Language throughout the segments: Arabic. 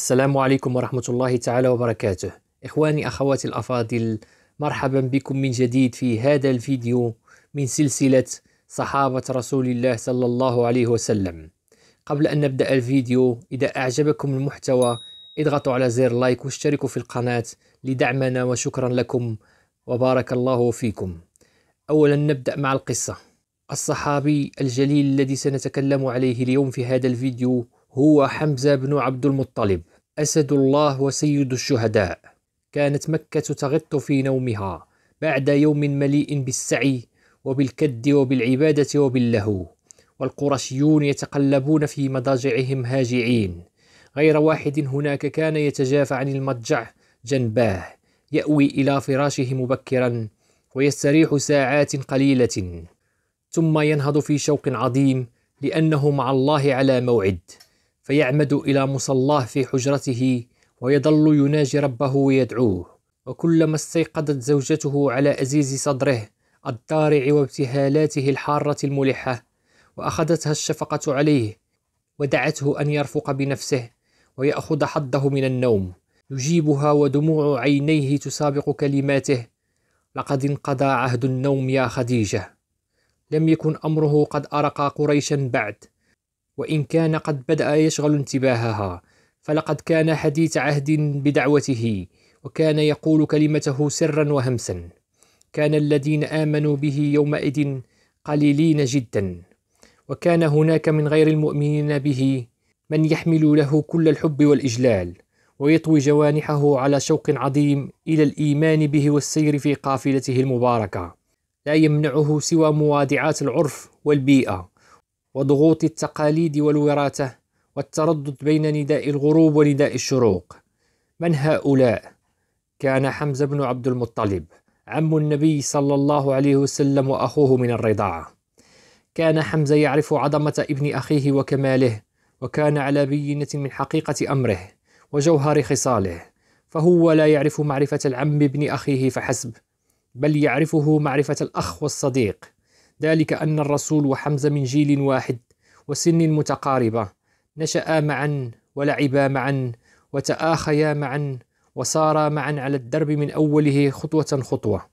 السلام عليكم ورحمة الله تعالى وبركاته إخواني أخواتي الأفاضل مرحبا بكم من جديد في هذا الفيديو من سلسلة صحابة رسول الله صلى الله عليه وسلم قبل أن نبدأ الفيديو إذا أعجبكم المحتوى اضغطوا على زر لايك واشتركوا في القناة لدعمنا وشكرا لكم وبارك الله فيكم أولا نبدأ مع القصة الصحابي الجليل الذي سنتكلم عليه اليوم في هذا الفيديو هو حمزة بن عبد المطلب أسد الله وسيد الشهداء كانت مكة تغط في نومها بعد يوم مليء بالسعي وبالكد وبالعبادة وباللهو والقرشيون يتقلبون في مضاجعهم هاجعين غير واحد هناك كان يتجافى عن المضجع جنباه يأوي إلى فراشه مبكرا ويستريح ساعات قليلة ثم ينهض في شوق عظيم لأنه مع الله على موعد فيعمد إلى مصلاه في حجرته ويظل يناجي ربه ويدعوه وكلما استيقظت زوجته على أزيز صدره الضارع وابتهالاته الحارة الملحة وأخذتها الشفقة عليه ودعته أن يرفق بنفسه ويأخذ حظه من النوم يجيبها ودموع عينيه تسابق كلماته لقد انقضى عهد النوم يا خديجة لم يكن أمره قد أرق قريشا بعد وإن كان قد بدأ يشغل انتباهها فلقد كان حديث عهد بدعوته وكان يقول كلمته سرا وهمسا كان الذين آمنوا به يومئذ قليلين جدا وكان هناك من غير المؤمنين به من يحمل له كل الحب والإجلال ويطوي جوانحه على شوق عظيم إلى الإيمان به والسير في قافلته المباركة لا يمنعه سوى موادعات العرف والبيئة وضغوط التقاليد والوراثة والتردد بين نداء الغروب ونداء الشروق من هؤلاء؟ كان حمزة بن عبد المطلب عم النبي صلى الله عليه وسلم وأخوه من الرضاعة كان حمزة يعرف عظمة ابن أخيه وكماله وكان على بينة من حقيقة أمره وجوهر خصاله فهو لا يعرف معرفة العم ابن أخيه فحسب بل يعرفه معرفة الأخ والصديق ذلك أن الرسول وحمزة من جيل واحد وسن متقاربة نشأ معا ولعبا معا وتآخيا معا وسارا معا على الدرب من أوله خطوة خطوة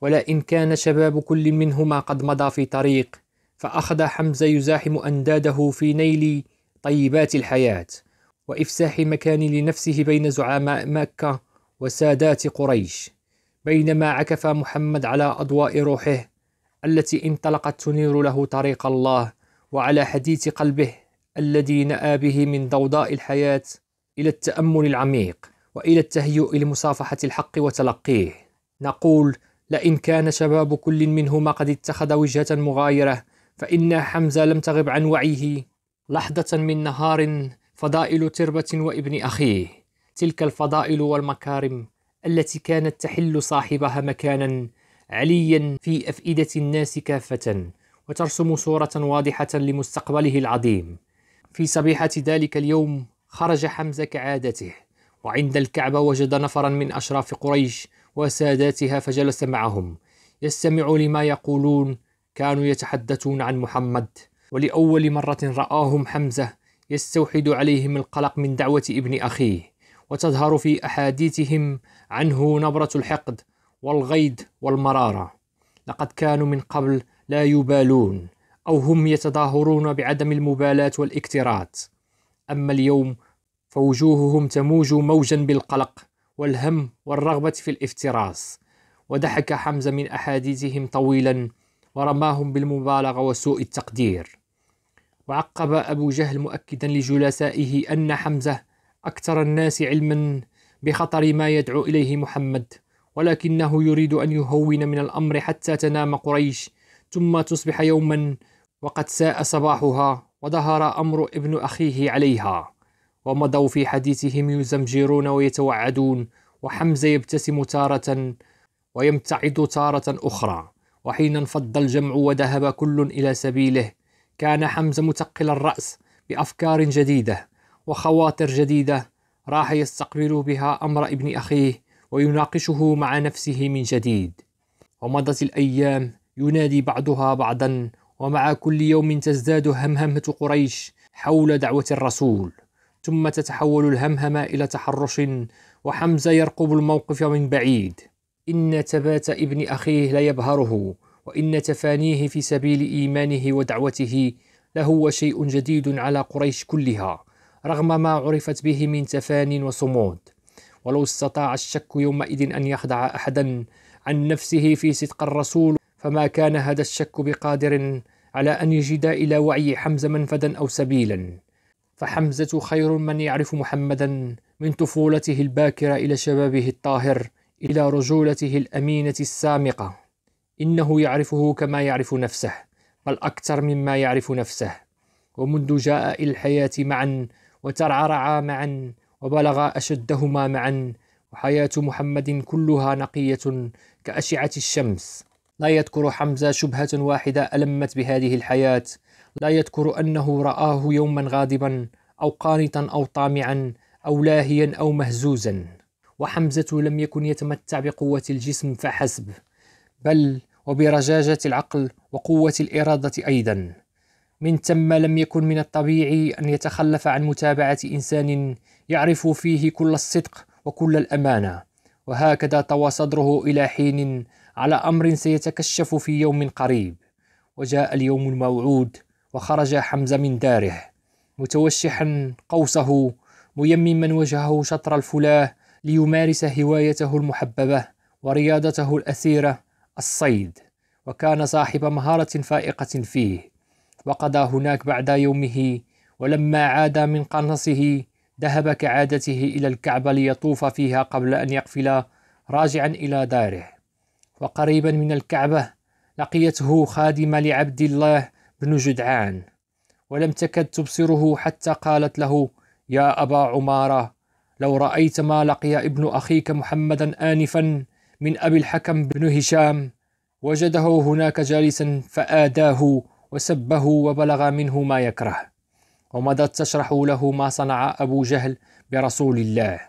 ولئن كان شباب كل منهما قد مضى في طريق فأخذ حمزة يزاحم أنداده في نيل طيبات الحياة وإفساح مكان لنفسه بين زعماء مكة وسادات قريش بينما عكف محمد على أضواء روحه التي انطلقت تنير له طريق الله وعلى حديث قلبه الذي نأى به من ضوضاء الحياة إلى التأمل العميق وإلى التهيؤ لمصافحة الحق وتلقيه نقول لئن كان شباب كل منهما قد اتخذ وجهة مغايرة فإن حمزة لم تغب عن وعيه لحظة من نهار فضائل تربة وابن أخيه تلك الفضائل والمكارم التي كانت تحل صاحبها مكانا عليا في أفئدة الناس كافة وترسم صورة واضحة لمستقبله العظيم في صبيحة ذلك اليوم خرج حمزة كعادته وعند الكعبة وجد نفرا من أشراف قريش وساداتها فجلس معهم يستمع لما يقولون كانوا يتحدثون عن محمد ولأول مرة رآهم حمزة يستوحد عليهم القلق من دعوة ابن أخيه وتظهر في أحاديثهم عنه نبرة الحقد والغيد والمرارة لقد كانوا من قبل لا يبالون أو هم يتظاهرون بعدم المبالاة والاكتراث أما اليوم فوجوههم تموج موجا بالقلق والهم والرغبة في الافتراس وضحك حمزة من أحاديثهم طويلا ورماهم بالمبالغة وسوء التقدير وعقب أبو جهل مؤكدا لجلسائه أن حمزة أكثر الناس علما بخطر ما يدعو إليه محمد ولكنه يريد أن يهون من الأمر حتى تنام قريش ثم تصبح يوما وقد ساء صباحها وظهر أمر ابن أخيه عليها ومضوا في حديثهم يزمجرون ويتوعدون وحمزة يبتسم تارة ويمتعض تارة أخرى وحين انفض الجمع وذهب كل إلى سبيله كان حمزة متقل الرأس بأفكار جديدة وخواطر جديدة راح يستقبل بها أمر ابن أخيه ويناقشه مع نفسه من جديد ومضت الأيام ينادي بعضها بعضا ومع كل يوم تزداد همهمة قريش حول دعوة الرسول ثم تتحول الهمهمة إلى تحرش وحمزة يرقب الموقف من بعيد إن تبات ابن أخيه لا يبهره وإن تفانيه في سبيل إيمانه ودعوته لهو شيء جديد على قريش كلها رغم ما عرفت به من تفان وصمود ولو استطاع الشك يومئذ أن يخدع أحدا عن نفسه في صدق الرسول فما كان هذا الشك بقادر على أن يجد إلى وعي حمزة منفذا أو سبيلا فحمزة خير من يعرف محمدا من طفولته الباكرة إلى شبابه الطاهر إلى رجولته الأمينة السامقة إنه يعرفه كما يعرف نفسه بل أكثر مما يعرف نفسه ومنذ جاء إلى الحياة معا وترعرعا معا وبلغ أشدهما معا وحياة محمد كلها نقية كأشعة الشمس لا يذكر حمزة شبهة واحدة ألمت بهذه الحياة لا يذكر أنه رآه يوما غاضبا أو قانطا أو طامعا أو لاهيا أو مهزوزا وحمزة لم يكن يتمتع بقوة الجسم فحسب بل وبرجاجة العقل وقوة الإرادة أيضا من ثم لم يكن من الطبيعي أن يتخلف عن متابعة إنسان يعرف فيه كل الصدق وكل الأمانة وهكذا طوى صدره إلى حين على أمر سيتكشف في يوم قريب وجاء اليوم الموعود وخرج حمزة من داره متوشحا قوسه ميمما وجهه شطر الفلاه ليمارس هوايته المحببة ورياضته الأثيرة الصيد وكان صاحب مهارة فائقة فيه وقضى هناك بعد يومه ولما عاد من قنصه ذهب كعادته إلى الكعبة ليطوف فيها قبل أن يقفل راجعا إلى داره وقريبا من الكعبة لقيته خادمة لعبد الله بن جدعان ولم تكد تبصره حتى قالت له يا أبا عمارة لو رأيت ما لقي ابن أخيك محمدا آنفا من أبي الحكم بن هشام وجده هناك جالسا فآداه وسبه وبلغ منه ما يكره ومضت تشرح له ما صنع أبو جهل برسول الله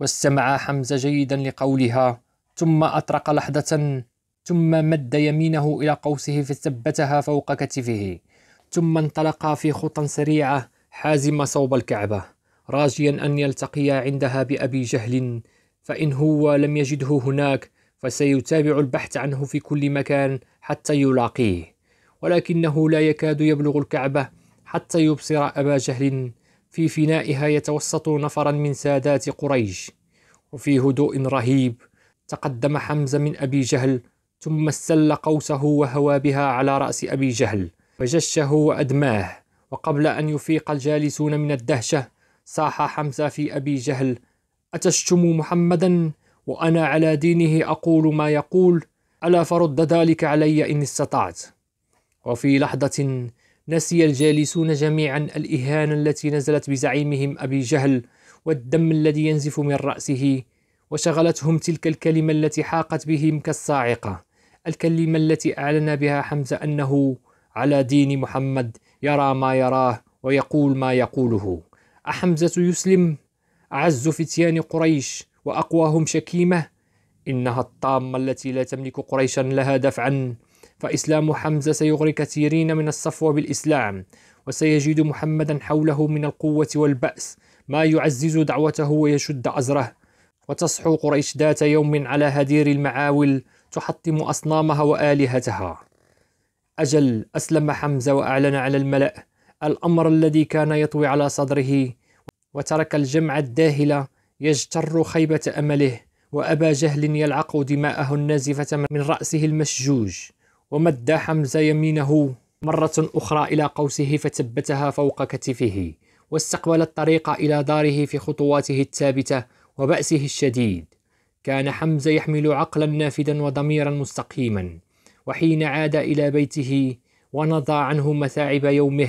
واستمع حمزة جيدا لقولها ثم أطرق لحظة ثم مد يمينه إلى قوسه فثبتها فوق كتفه ثم انطلقا في خطى سريعة حازمة صوب الكعبة راجيا أن يلتقي عندها بأبي جهل فإن هو لم يجده هناك فسيتابع البحث عنه في كل مكان حتى يلاقيه ولكنه لا يكاد يبلغ الكعبة حتى يبصر أبا جهل في فنائها يتوسط نفرا من سادات قريش وفي هدوء رهيب تقدم حمزة من أبي جهل ثم استل قوسه وهوى بها على رأس أبي جهل فجشه وأدماه وقبل أن يفيق الجالسون من الدهشة صاح حمزة في أبي جهل أتشتم محمدا وأنا على دينه أقول ما يقول ألا فرد ذلك علي إن استطعت وفي لحظة نسي الجالسون جميعا الإهانة التي نزلت بزعيمهم أبي جهل والدم الذي ينزف من رأسه وشغلتهم تلك الكلمة التي حاقت بهم كالصاعقة الكلمة التي أعلن بها حمزة أنه على دين محمد يرى ما يراه ويقول ما يقوله أحمزة يسلم أعز فتيان قريش وأقواهم شكيمة إنها الطامة التي لا تملك قريشا لها دفعا فإسلام حمزة سيغري كثيرين من الصفوة بالإسلام وسيجد محمدا حوله من القوة والبأس ما يعزز دعوته ويشد أزره وتصحو قريش ذات يوم على هدير المعاول تحطم أصنامها وآلهتها أجل أسلم حمزة وأعلن على الملأ الأمر الذي كان يطوي على صدره وترك الجمع الداهلة يجتر خيبة أمله وأبا جهل يلعق دماءه النازفة من رأسه المشجوج ومد حمزة يمينه مرة أخرى إلى قوسه فثبتها فوق كتفه واستقبل الطريق إلى داره في خطواته الثابتة وبأسه الشديد كان حمزة يحمل عقلا نافذا وضميرا مستقيما وحين عاد إلى بيته ونضى عنه متاعب يومه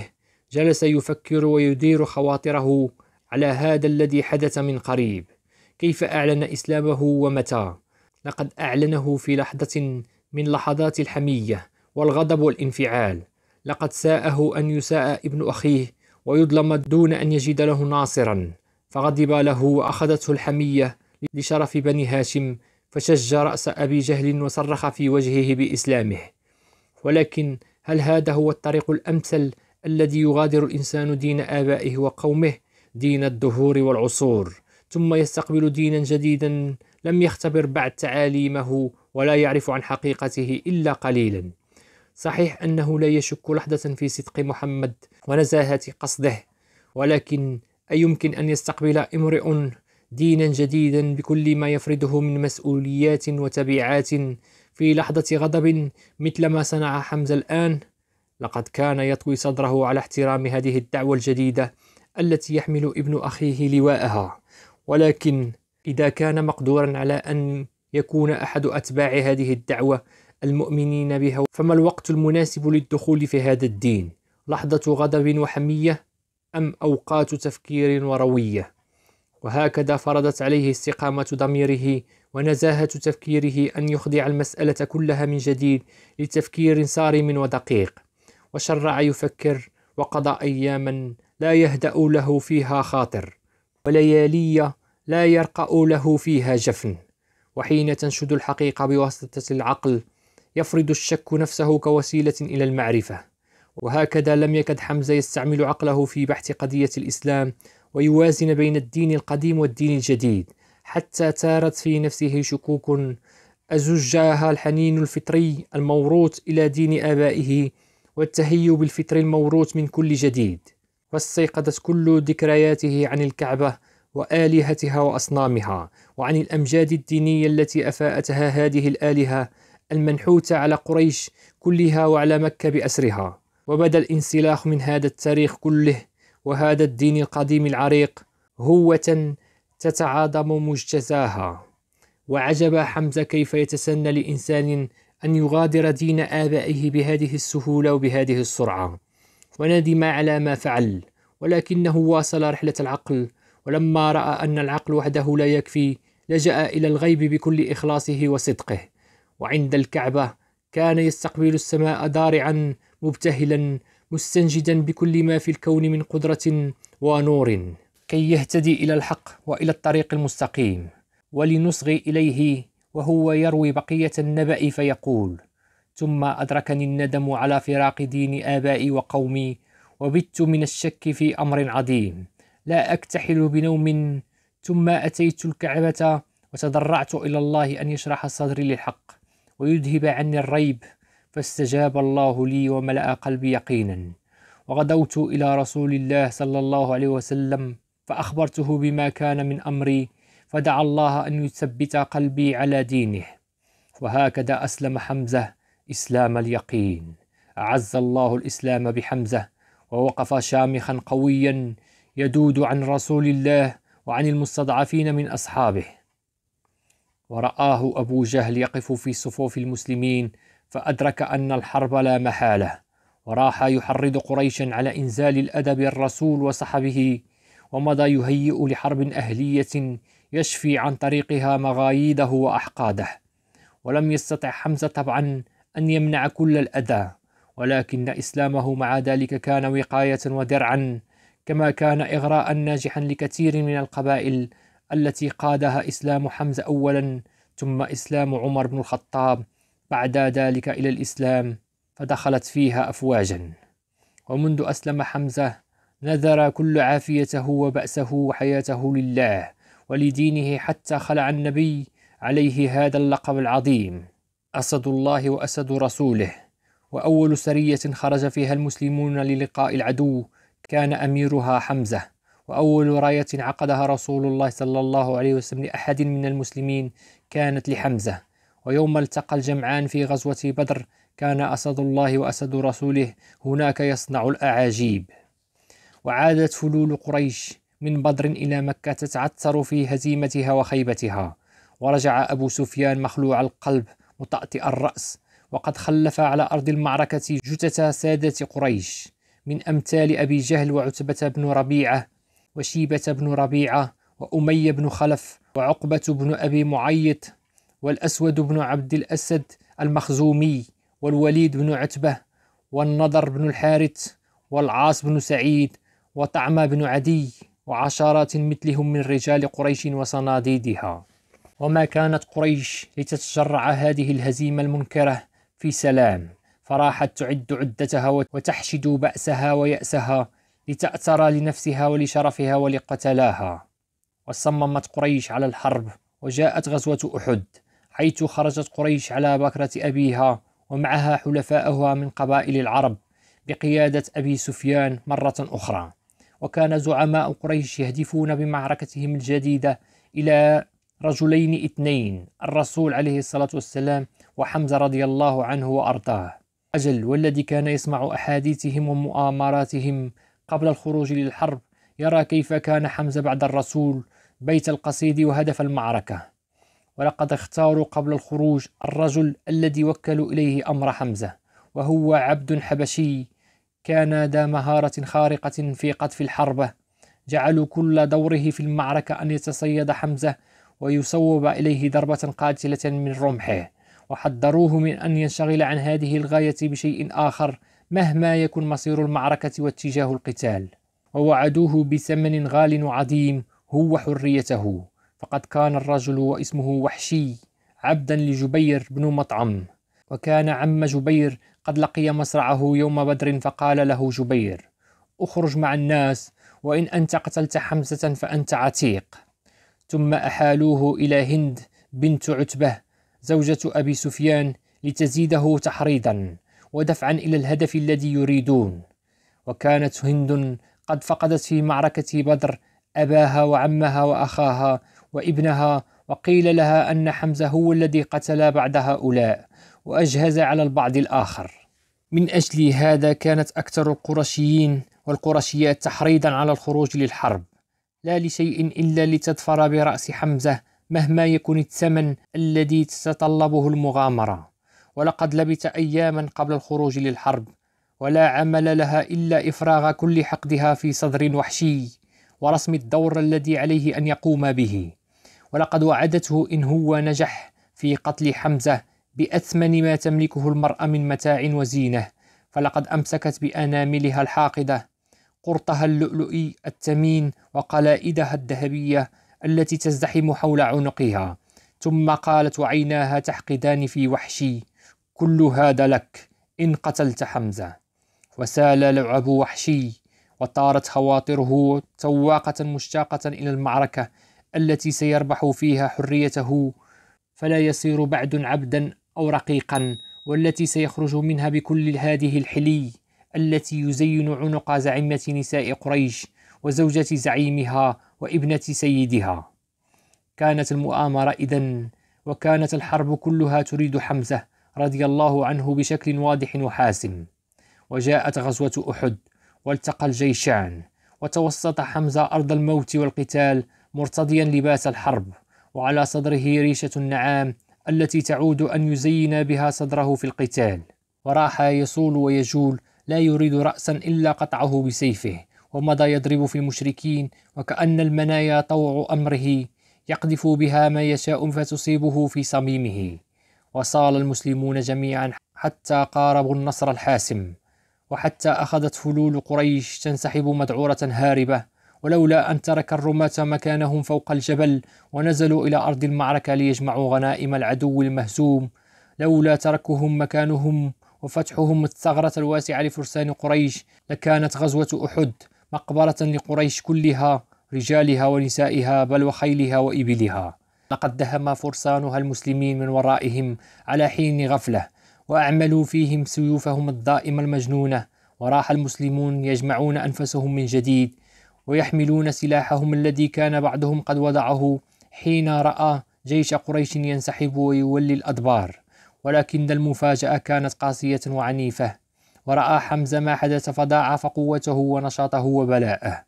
جلس يفكر ويدير خواطره على هذا الذي حدث من قريب كيف أعلن إسلامه ومتى لقد أعلنه في لحظة من لحظات الحمية والغضب والانفعال لقد ساءه أن يساء ابن أخيه ويظلم دون أن يجد له ناصرا فغضب له وأخذته الحمية لشرف بني هاشم فشج رأس أبي جهل وصرخ في وجهه بإسلامه ولكن هل هذا هو الطريق الأمثل الذي يغادر الإنسان دين آبائه وقومه دين الدهور والعصور ثم يستقبل دينا جديدا لم يختبر بعد تعاليمه ولا يعرف عن حقيقته إلا قليلا صحيح أنه لا يشك لحظة في صدق محمد ونزاهة قصده ولكن أيمكن أن يستقبل امرئ دينا جديدا بكل ما يفرضه من مسؤوليات وتبعات في لحظة غضب مثل ما صنع حمزة الآن لقد كان يطوي صدره على احترام هذه الدعوة الجديدة التي يحمل ابن أخيه لواءها ولكن إذا كان مقدورا على أن يكون أحد أتباع هذه الدعوة المؤمنين بها فما الوقت المناسب للدخول في هذا الدين لحظة غضب وحمية أم أوقات تفكير وروية وهكذا فرضت عليه استقامة ضميره ونزاهة تفكيره أن يخضع المسألة كلها من جديد لتفكير صارم ودقيق وشرع يفكر وقضى أياما لا يهدأ له فيها خاطر وليالي لا يرقأ له فيها جفن وحين تنشد الحقيقة بواسطة العقل يفرض الشك نفسه كوسيلة إلى المعرفة وهكذا لم يكد حمزة يستعمل عقله في بحث قضية الإسلام ويوازن بين الدين القديم والدين الجديد حتى تارت في نفسه شكوك أزجاها الحنين الفطري الموروث إلى دين آبائه والتهي بالفطر الموروث من كل جديد واستيقظت كل ذكرياته عن الكعبة والهتها واصنامها وعن الامجاد الدينيه التي افاءتها هذه الالهه المنحوته على قريش كلها وعلى مكه باسرها وبدا الانسلاخ من هذا التاريخ كله وهذا الدين القديم العريق هوه تتعاظم مجتزاها وعجب حمزه كيف يتسنى لانسان ان يغادر دين ابائه بهذه السهوله وبهذه السرعه وندم على ما فعل ولكنه واصل رحله العقل ولما رأى أن العقل وحده لا يكفي لجأ إلى الغيب بكل إخلاصه وصدقه وعند الكعبة كان يستقبل السماء ضارعا مبتهلا مستنجدا بكل ما في الكون من قدرة ونور كي يهتدي إلى الحق وإلى الطريق المستقيم ولنصغي إليه وهو يروي بقية النبأ فيقول ثم أدركني الندم على فراق دين آبائي وقومي وبت من الشك في أمر عظيم لا أكتحل بنوم ثم أتيت الكعبة وتضرعت إلى الله أن يشرح صدري للحق ويذهب عني الريب فاستجاب الله لي وملأ قلبي يقينا وغدوت إلى رسول الله صلى الله عليه وسلم فأخبرته بما كان من أمري فدعا الله أن يثبت قلبي على دينه وهكذا أسلم حمزة إسلام اليقين أعز الله الإسلام بحمزة ووقف شامخا قويا يدود عن رسول الله وعن المستضعفين من أصحابه ورآه أبو جهل يقف في صفوف المسلمين فأدرك أن الحرب لا محالة وراح يحرض قريشا على إنزال الأدب الرسول وصحبه ومضى يهيئ لحرب أهلية يشفي عن طريقها مغاييده وأحقاده ولم يستطع حمزة طبعا أن يمنع كل الأذى ولكن إسلامه مع ذلك كان وقاية ودرعا كما كان إغراء ناجحا لكثير من القبائل التي قادها إسلام حمزة أولا ثم إسلام عمر بن الخطاب بعد ذلك إلى الإسلام فدخلت فيها أفواجا ومنذ أسلم حمزة نذر كل عافيته وبأسه وحياته لله ولدينه حتى خلع النبي عليه هذا اللقب العظيم أسد الله وأسد رسوله وأول سرية خرج فيها المسلمون للقاء العدو كان أميرها حمزة وأول راية عقدها رسول الله صلى الله عليه وسلم لأحد من المسلمين كانت لحمزة ويوم التقى الجمعان في غزوة بدر كان أسد الله وأسد رسوله هناك يصنع الأعاجيب وعادت فلول قريش من بدر إلى مكة تتعثر في هزيمتها وخيبتها ورجع أبو سفيان مخلوع القلب مطأطئ الرأس وقد خلف على أرض المعركة جثث سادة قريش من أمثال أبي جهل وعتبة بن ربيعة وشيبة بن ربيعة وأمية بن خلف وعقبة بن أبي معيط والأسود بن عبد الأسد المخزومي والوليد بن عتبة والنضر بن الحارث والعاص بن سعيد وطعمة بن عدي وعشرات مثلهم من رجال قريش وصناديدها وما كانت قريش لتتجرع هذه الهزيمة المنكرة في سلام فراحت تعد عدتها وتحشد بأسها ويأسها لتأثر لنفسها ولشرفها ولقتلاها وصممت قريش على الحرب وجاءت غزوة أحد حيث خرجت قريش على بكرة أبيها ومعها حلفاؤها من قبائل العرب بقيادة أبي سفيان مرة أخرى وكان زعماء قريش يهدفون بمعركتهم الجديدة إلى رجلين اثنين الرسول عليه الصلاة والسلام وحمزة رضي الله عنه وأرضاه أجل والذي كان يسمع أحاديثهم ومؤامراتهم قبل الخروج للحرب يرى كيف كان حمزة بعد الرسول بيت القصيد وهدف المعركة ولقد اختاروا قبل الخروج الرجل الذي وكلوا إليه أمر حمزة وهو عبد حبشي كان ذا مهارة خارقة في قذف الحربة جعلوا كل دوره في المعركة أن يتصيد حمزة ويصوب إليه ضربة قاتلة من رمحه وحذروه من أن ينشغل عن هذه الغاية بشيء آخر مهما يكن مصير المعركة واتجاه القتال ووعدوه بثمن غال وعظيم هو حريته فقد كان الرجل واسمه وحشي عبدا لجبير بن مطعم وكان عم جبير قد لقي مصرعه يوم بدر فقال له جبير اخرج مع الناس وان انت قتلت حمزه فانت عتيق ثم احالوه الى هند بنت عتبه زوجة أبي سفيان لتزيده تحريضا ودفعا إلى الهدف الذي يريدون وكانت هند قد فقدت في معركة بدر أباها وعمها وأخاها وابنها وقيل لها أن حمزة هو الذي قتل بعد هؤلاء وأجهز على البعض الآخر من أجل هذا كانت أكثر القرشيين والقرشيات تحريضا على الخروج للحرب لا لشيء إلا لتظفر برأس حمزة مهما يكن الثمن الذي تتطلبه المغامرة ولقد لبث أياما قبل الخروج للحرب ولا عمل لها إلا إفراغ كل حقدها في صدر وحشي ورسم الدور الذي عليه أن يقوم به ولقد وعدته إن هو نجح في قتل حمزة بأثمن ما تملكه المرأة من متاع وزينة فلقد أمسكت بأناملها الحاقدة قرطها اللؤلؤي الثمين وقلائدها الذهبية التي تزدحم حول عنقها ثم قالت وعيناها تحقدان في وحشي كل هذا لك إن قتلت حمزة وسال لعب وحشي وطارت خواطره تواقة مشتاقة إلى المعركة التي سيربح فيها حريته فلا يصير بعد عبدا أو رقيقا والتي سيخرج منها بكل هذه الحلي التي يزين عنق زعيمة نساء قريش وزوجة زعيمها وابنة سيدها كانت المؤامرة إذا وكانت الحرب كلها تريد حمزة رضي الله عنه بشكل واضح وحاسم وجاءت غزوة أحد والتقى الجيشان وتوسط حمزة أرض الموت والقتال مرتضيا لباس الحرب وعلى صدره ريشة النعام التي تعود أن يزين بها صدره في القتال وراح يصول ويجول لا يريد رأسا إلا قطعه بسيفه ومضى يضرب في المشركين وكأن المنايا طوع أمره يقذف بها ما يشاء فتصيبه في صميمه وصال المسلمون جميعا حتى قاربوا النصر الحاسم وحتى أخذت فلول قريش تنسحب مدعورة هاربة ولولا أن ترك الرماة مكانهم فوق الجبل ونزلوا إلى أرض المعركة ليجمعوا غنائم العدو المهزوم لولا تركهم مكانهم وفتحهم الثغرة الواسعة لفرسان قريش لكانت غزوة أحد مقبرة لقريش كلها رجالها ونسائها بل وخيلها وإبلها لقد دهم فرسانها المسلمين من ورائهم على حين غفلة وأعملوا فيهم سيوفهم الدائمة المجنونة وراح المسلمون يجمعون أنفسهم من جديد ويحملون سلاحهم الذي كان بعضهم قد وضعه حين رأى جيش قريش ينسحب ويولي الأدبار ولكن المفاجأة كانت قاسية وعنيفة ورأى حمزة ما حدث فضاعف قوته ونشاطه وبلاءه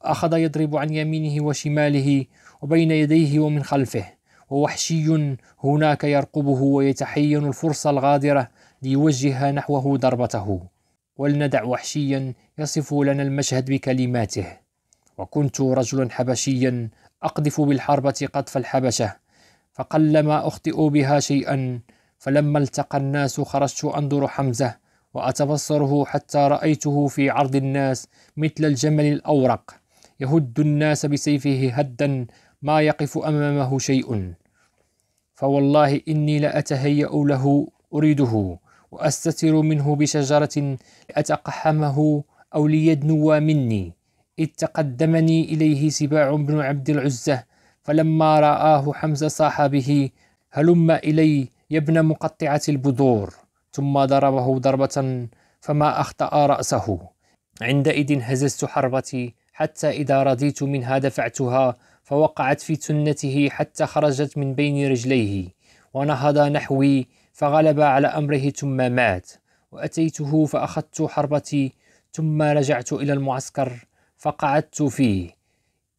وأخذ يضرب عن يمينه وشماله وبين يديه ومن خلفه ووحشي هناك يرقبه ويتحين الفرصة الغادرة ليوجه نحوه ضربته ولندع وحشيا يصف لنا المشهد بكلماته وكنت رجلا حبشيا أقذف بالحربة قطف الحبشة فقلما أخطئ بها شيئا فلما التقى الناس خرجت أنظر حمزة وأتبصره حتى رأيته في عرض الناس مثل الجمل الأورق يهد الناس بسيفه هدا ما يقف أمامه شيء فوالله إني لأتهيأ له أريده وأستتر منه بشجرة لأتقحمه أو ليدنو مني إذ تقدمني إليه سباع بن عبد العزة فلما رآه حمزة صاح به هلم إلي يا ابن مقطعة البذور ثم ضربه ضربة فما أخطأ رأسه عندئذ هززت حربتي حتى إذا رضيت منها دفعتها فوقعت في تنته حتى خرجت من بين رجليه ونهض نحوي فغلب على أمره ثم مات وأتيته فأخذت حربتي ثم رجعت إلى المعسكر فقعدت فيه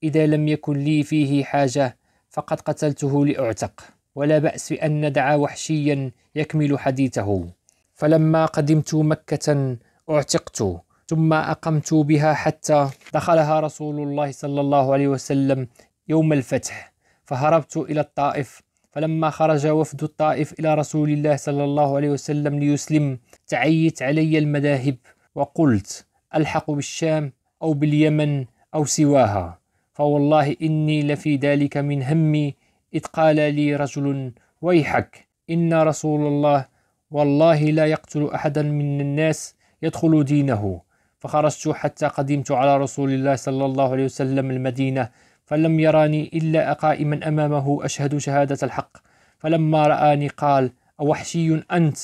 إذا لم يكن لي فيه حاجة فقد قتلته لأعتق ولا بأس أن ندعى وحشيا يكمل حديثه فلما قدمت مكة أعتقت ثم أقمت بها حتى دخلها رسول الله صلى الله عليه وسلم يوم الفتح فهربت إلى الطائف فلما خرج وفد الطائف إلى رسول الله صلى الله عليه وسلم ليسلم تعيت علي المذاهب وقلت ألحق بالشام أو باليمن أو سواها فوالله إني لفي ذلك من همي إذ قال لي رجل ويحك إن رسول الله والله لا يقتل أحدا من الناس يدخل دينه فخرجت حتى قدمت على رسول الله صلى الله عليه وسلم المدينة فلم يراني إلا قائما أمامه أشهد شهادة الحق فلما رآني قال أوحشي أنت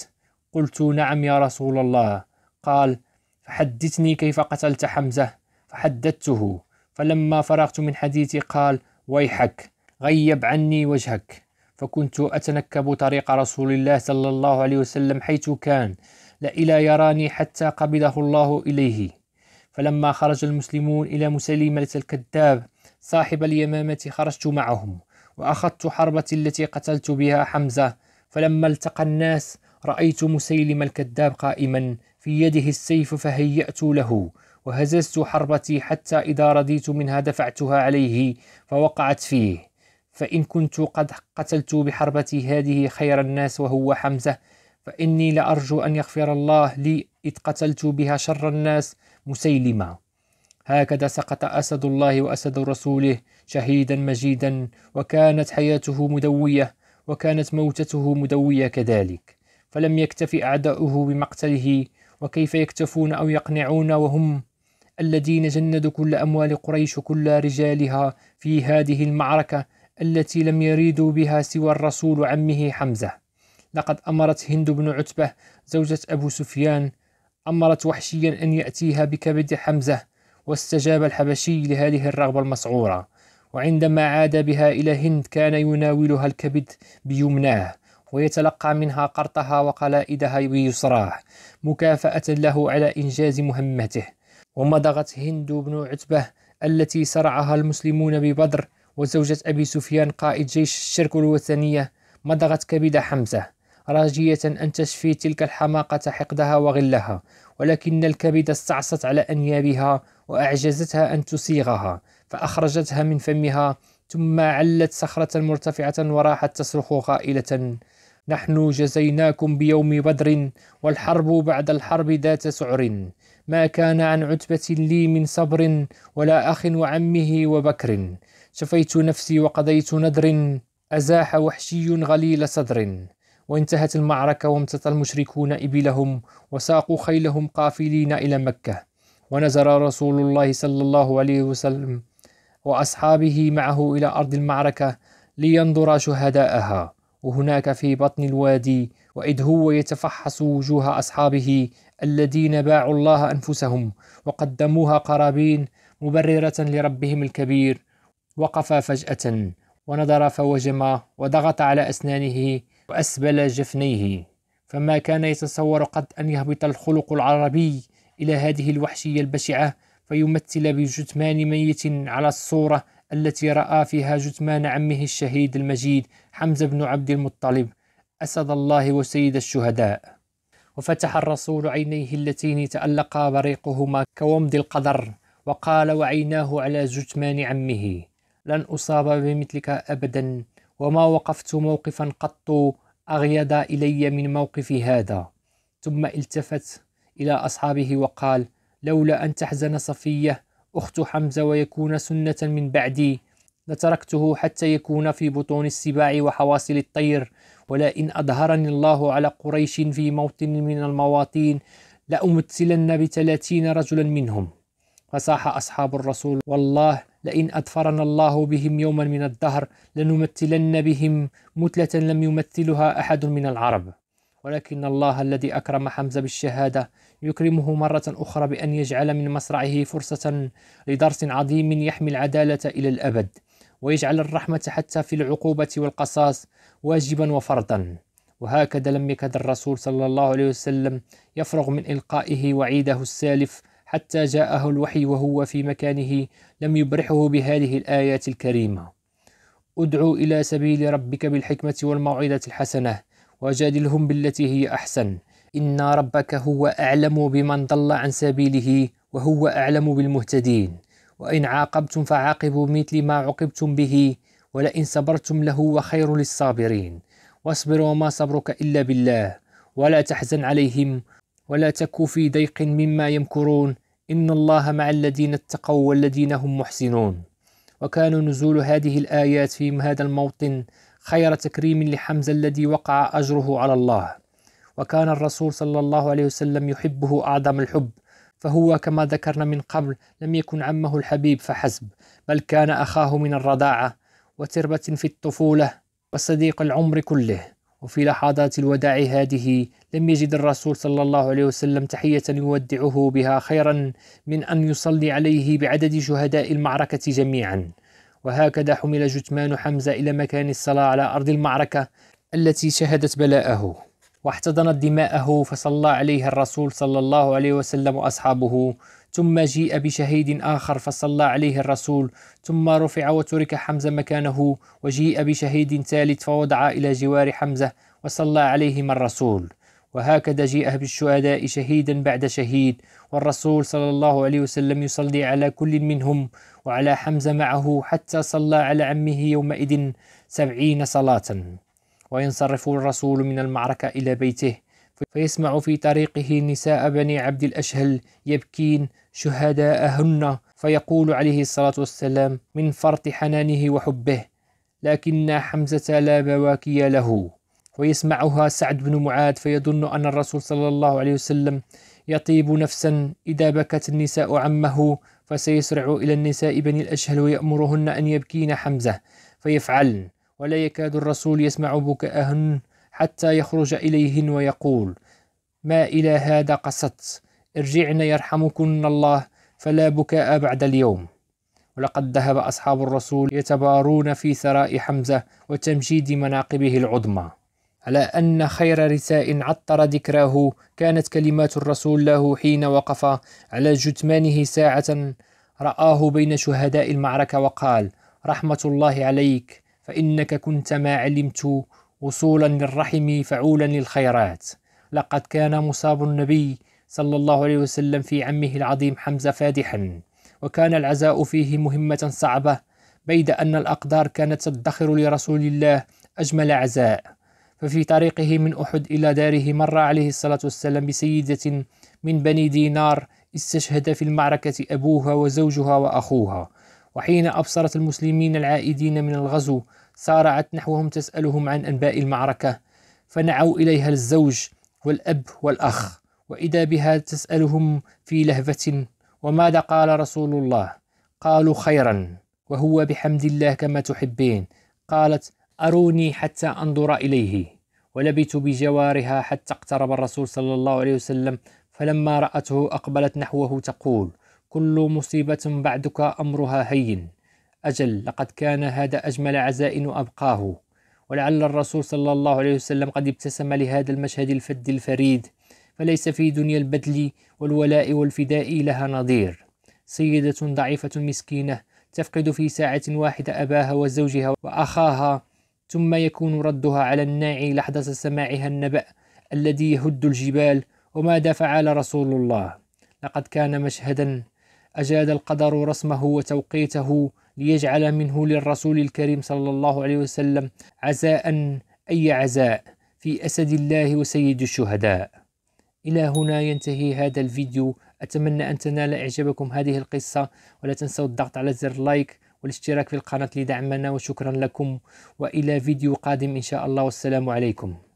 قلت نعم يا رسول الله قال فحدثني كيف قتلت حمزة فحدثته فلما فرغت من حديثي قال ويحك غيب عني وجهك فكنت أتنكب طريق رسول الله صلى الله عليه وسلم حيث كان لا إلى يراني حتى قبضه الله إليه فلما خرج المسلمون إلى مسلمة الكذاب صاحب اليمامة خرجت معهم وأخذت حربتي التي قتلت بها حمزة فلما التقى الناس رأيت مسيلم الكذاب قائما في يده السيف فهيأت له وهززت حربتي حتى إذا رديت منها دفعتها عليه فوقعت فيه فإن كنت قد قتلت بحربتي هذه خير الناس وهو حمزة فإني لأرجو أن يغفر الله لي إذ قتلت بها شر الناس مسيلمة هكذا سقط أسد الله وأسد رسوله شهيدا مجيدا وكانت حياته مدوية وكانت موتته مدوية كذلك فلم يكتفي أعداؤه بمقتله وكيف يكتفون أو يقنعون وهم الذين جندوا كل أموال قريش كل رجالها في هذه المعركة التي لم يريدوا بها سوى الرسول عمه حمزة لقد أمرت هند بن عتبة زوجة أبو سفيان أمرت وحشيا أن يأتيها بكبد حمزة واستجاب الحبشي لهذه الرغبة المسعورة وعندما عاد بها إلى هند كان يناولها الكبد بيمناه ويتلقى منها قرطها وقلائدها بيسراه مكافأة له على إنجاز مهمته ومضغت هند بن عتبة التي سرعها المسلمون ببدر وزوجة أبي سفيان قائد جيش الشرك الوثنية مضغت كبد حمزة راجية أن تشفي تلك الحماقة حقدها وغلها ولكن الكبد استعصت على أنيابها وأعجزتها أن تسيغها فأخرجتها من فمها ثم علت صخرة مرتفعة وراحت تصرخ قائلة نحن جزيناكم بيوم بدر والحرب بعد الحرب ذات سعر ما كان عن عتبة لي من صبر ولا أخ وعمه وبكر شفيت نفسي وقضيت نذر أزاح وحشي غليل صدر وانتهت المعركة وامتطى المشركون إبلهم وساقوا خيلهم قافلين إلى مكة ونزل رسول الله صلى الله عليه وسلم وأصحابه معه إلى أرض المعركة لينظر شهداءها وهناك في بطن الوادي وإذ هو يتفحص وجوه أصحابه الذين باعوا الله أنفسهم وقدموها قرابين مبررة لربهم الكبير وقف فجأة ونظر فوجم وضغط على أسنانه وأسبل جفنيه فما كان يتصور قط أن يهبط الخلق العربي إلى هذه الوحشية البشعة فيمثل بجثمان ميت على الصورة التي رأى فيها جثمان عمه الشهيد المجيد حمزة بن عبد المطلب أسد الله وسيد الشهداء وفتح الرسول عينيه اللتين تألقا بريقهما كومد القدر وقال وعيناه على جثمان عمه لن أصاب بمثلك أبدا وما وقفت موقفا قط أغيض إلي من موقفي هذا ثم التفت إلى أصحابه وقال لولا أن تحزن صفية أخت حمزة ويكون سنة من بعدي لتركته حتى يكون في بطون السباع وحواصل الطير ولئن أظهرني الله على قريش في موطن من المواطين لأمثلن بثلاثين رجلا منهم فصاح أصحاب الرسول والله لئن أدفرنا الله بهم يوما من الدهر لنمثلن بهم متلة لم يمثلها أحد من العرب ولكن الله الذي أكرم حمزة بالشهادة يكرمه مرة أخرى بأن يجعل من مصرعه فرصة لدرس عظيم يحمي العدالة إلى الأبد ويجعل الرحمة حتى في العقوبة والقصاص واجبا وفرضا وهكذا لم يكد الرسول صلى الله عليه وسلم يفرغ من إلقائه وعيده السالف حتى جاءه الوحي وهو في مكانه لم يبرحه بهذه الآيات الكريمة ادعو إلى سبيل ربك بالحكمة والموعظة الحسنة وجادلهم بالتي هي أحسن إن ربك هو أعلم بمن ضل عن سبيله وهو أعلم بالمهتدين وإن عاقبتم فعاقبوا مثل ما عوقبتم به ولئن صبرتم لهو خير للصابرين واصبر وما صبرك إلا بالله ولا تحزن عليهم ولا تك في ضيق مما يمكرون إن الله مع الذين اتقوا والذين هم محسنون وكان نزول هذه الآيات في هذا الموطن خير تكريم لحمزة الذي وقع أجره على الله وكان الرسول صلى الله عليه وسلم يحبه أعظم الحب فهو كما ذكرنا من قبل لم يكن عمه الحبيب فحسب بل كان أخاه من الرضاعة وتربة في الطفولة وصديق العمر كله وفي لحظات الوداع هذه لم يجد الرسول صلى الله عليه وسلم تحية يودعه بها خيرا من أن يصلي عليه بعدد شهداء المعركة جميعا وهكذا حمل جثمان حمزة إلى مكان الصلاة على أرض المعركة التي شهدت بلاءه واحتضنت دماءه فصلى عليه الرسول صلى الله عليه وسلم وأصحابه ثم جيء بشهيد آخر فصلى عليه الرسول ثم رفع وترك حمزة مكانه وجيء بشهيد ثالث فوضع إلى جوار حمزة وصلى عليهما الرسول وهكذا جيء بالشهداء شهيدا بعد شهيد والرسول صلى الله عليه وسلم يصلي على كل منهم وعلى حمزة معه حتى صلى على عمه يومئذ سبعين صلاة وينصرف الرسول من المعركة إلى بيته فيسمع في طريقه نساء بني عبد الأشهل يبكين شهداءهن فيقول عليه الصلاة والسلام من فرط حنانه وحبه لكن حمزة لا بواكي له ويسمعها سعد بن معاذ فيظن أن الرسول صلى الله عليه وسلم يطيب نفسا إذا بكت النساء عمه فسيسرع إلى النساء بني الأشهل ويأمرهن أن يبكين حمزة فيفعلن ولا يكاد الرسول يسمع بكاءهن حتى يخرج إليهن ويقول ما إلى هذا قصدت ارجعن يرحمكن الله فلا بكاء بعد اليوم ولقد ذهب أصحاب الرسول يتبارون في ثراء حمزة وتمجيد مناقبه العظمى على أن خير رثاء عطر ذكراه كانت كلمات الرسول له حين وقف على جثمانه ساعة رآه بين شهداء المعركة وقال رحمة الله عليك فإنك كنت ما علمت وصولا للرحم فعولا للخيرات لقد كان مصاب النبي صلى الله عليه وسلم في عمه العظيم حمزة فادحا وكان العزاء فيه مهمة صعبة بيد أن الأقدار كانت تدخر لرسول الله أجمل عزاء ففي طريقه من أحد إلى داره مر عليه الصلاة والسلام بسيدة من بني دينار استشهد في المعركة أبوها وزوجها وأخوها وحين أبصرت المسلمين العائدين من الغزو سارعت نحوهم تسألهم عن أنباء المعركة فنعوا إليها الزوج والأب والأخ وإذا بها تسألهم في لهفة وماذا قال رسول الله قالوا خيرا وهو بحمد الله كما تحبين قالت أروني حتى أنظر إليه ولبت بجوارها حتى اقترب الرسول صلى الله عليه وسلم فلما رأته أقبلت نحوه تقول كل مصيبة بعدك أمرها هين أجل لقد كان هذا أجمل عزاء وأبقاه ولعل الرسول صلى الله عليه وسلم قد ابتسم لهذا المشهد الفد الفريد فليس في دنيا البذل والولاء والفداء لها نظير سيدة ضعيفة مسكينة تفقد في ساعة واحدة أباها وزوجها وأخاها ثم يكون ردها على الناعي لحظة سماعها النبأ الذي يهد الجبال وماذا فعل رسول الله لقد كان مشهدا أجاد القدر رسمه وتوقيته ليجعل منه للرسول الكريم صلى الله عليه وسلم عزاء أي عزاء في أسد الله وسيد الشهداء إلى هنا ينتهي هذا الفيديو أتمنى أن تنال إعجابكم هذه القصة ولا تنسوا الضغط على زر لايك والاشتراك في القناة لدعمنا وشكرا لكم وإلى فيديو قادم إن شاء الله والسلام عليكم